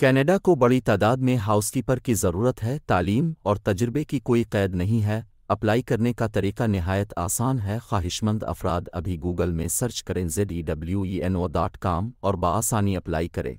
Canada को बड़ी तादाद में हाउसकीपर की ज़रूरत है तालीम और तजर्बे की कोई कैद नहीं है अप्लाई करने का तरीका नहायत आसान है ख्वाहिशमंद अफराद अभी गूगल में सर्च करें Z E W E N O dot com और बासानी अप्लाई करें